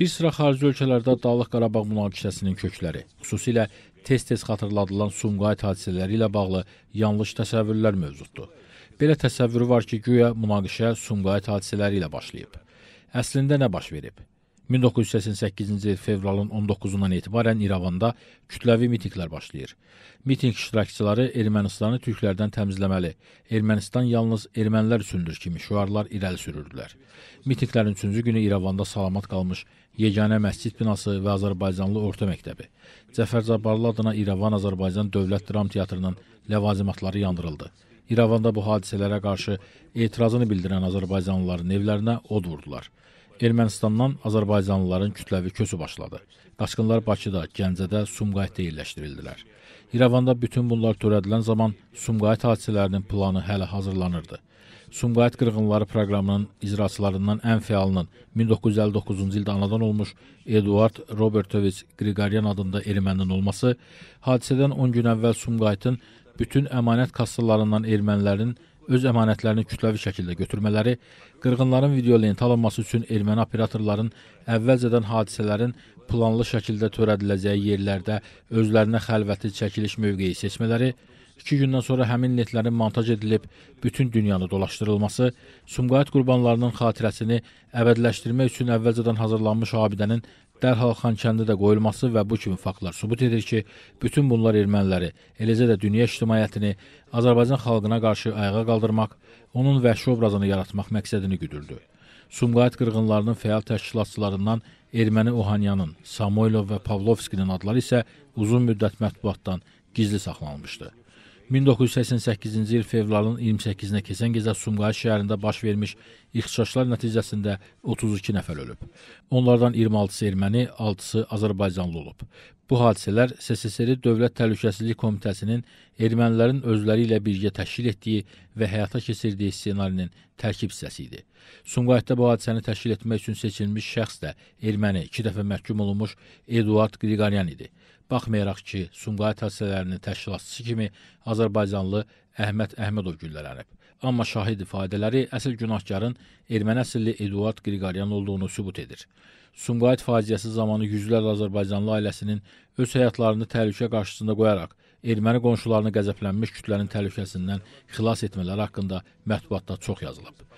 Bir sıra xarici ölkələrdə Dağlıq Qarabağ münaqişəsinin kökləri, xüsusilə tez-tez xatırladılan Sumqayıt hadisələri ilə bağlı yanlış təsəvvürlər mövcuddur. Belə təsəvvürü var ki, güya münaqişə Sumqayıt hadisələri ilə başlayıb. Əslində nə baş verib? 1988-ci il fevralın 19-dan etibarən İrəvanda kütləvi mitinqlər başlayır. Mitinq iştirakçıları Ermənistanı türklərdən təmizləməli, Ermənistan yalnız ermənilər üçündür kimi şüarlar irəli sürürdülər. Mitinqlərin üçüncü günü İrəvanda salamat qalmış yeganə məscid binası və Azərbaycanlı orta məktəbi, Cəfər Cabbarlı adına İrəvan Azərbaycan Dövlət Dram Teatrının ləvazimatları yandırıldı. İrəvanda bu hadisələrə qarşı etirazını bildirən Azərbaycanlıların evlərinə od vurdular. Ermənistandan azərbaycanlıların kütləvi köçü başladı. Qaçqınlar Bakıda, Gəncədə, Sumqayıtda yerləşdirildilər. İrəvanda bütün bunlar törədilən zaman Sumqayıt hadisələrinin planı hələ hazırlanırdı. Sumqayıt qırğınları proqramının icraçılarından ən fəalının 1959-cu ildə anadan olmuş Eduard Robertoviç Qriqaryan adında ermənin olması hadisədən 10 gün əvvəl Sumqayıtın bütün əmanət kassalarından ermənilərin öz əmanətlərini kütləvi şəkildə götürmələri, qırğınların videolenti alınması üçün erməni operatorların əvvəlcədən hadisələrin planlı şəkildə törədiləcəyi yerlərdə özlərinə xəlvəti çəkiliş mövqeyi seçmələri, İki gündən sonra həmin lentlərin montaj edilib bütün dünyanı dolaşdırılması, Sumqayıt qurbanlarının xatirəsini əbədiləşdirmək üçün əvvəlcədən hazırlanmış abidənin dərhal Xankəndə də qoyulması və bu kimi faktlar sübut edir ki, bütün bunlar erməniləri, eləcə də dünya ictimaiyyətini Azərbaycan xalqına qarşı ayağa qaldırmaq, onun vəhşi obrazını yaratmaq məqsədini güdürdü. Sumqayıt qırğınlarının fəal təşkilatçılarından erməni Ohanyanın, Samoylov və Pavlovskinin adları isə uzun müddət mətbuatdan gizli saxlanılmışdı. 1988-ci il fevralın 28-nə keçən gecə Sumqayıt şəhərində baş vermiş ixtişaşlar nəticəsində 32 nəfər ölüb. Onlardan 26-sı erməni, 6-sı azərbaycanlı olub. Bu hadisələr SSRİ Dövlət Təhlükəsizlik Komitəsinin ermənilərin özləri ilə birgə təşkil etdiyi və həyata keçirdiyi ssenarinin tərkib hissəsi idi. Sumqayıtda bu hadisəni təşkil etmək üçün seçilmiş şəxs də erməni, iki dəfə məhkum olunmuş Eduard Qriqoryan idi. Baxmayaraq ki, Sumqayıt hadisələrinin təşkilatçısı kimi Azərbaycanlı Əhməd Əhmədov güllələnib. Amma şahid ifadələri əsl günahkarın erməni əsilli Eduard Qriqoryan olduğunu sübut edir. Sumqayıt faciəsi zamanı yüzlərlə Azərbaycanlı ailəsinin öz həyatlarını təhlükə qarşısında qoyaraq erməni qonşularını qəzəblənmiş kütlənin təhlükəsindən xilas etmələri haqqında mətbuatda çox yazılıb.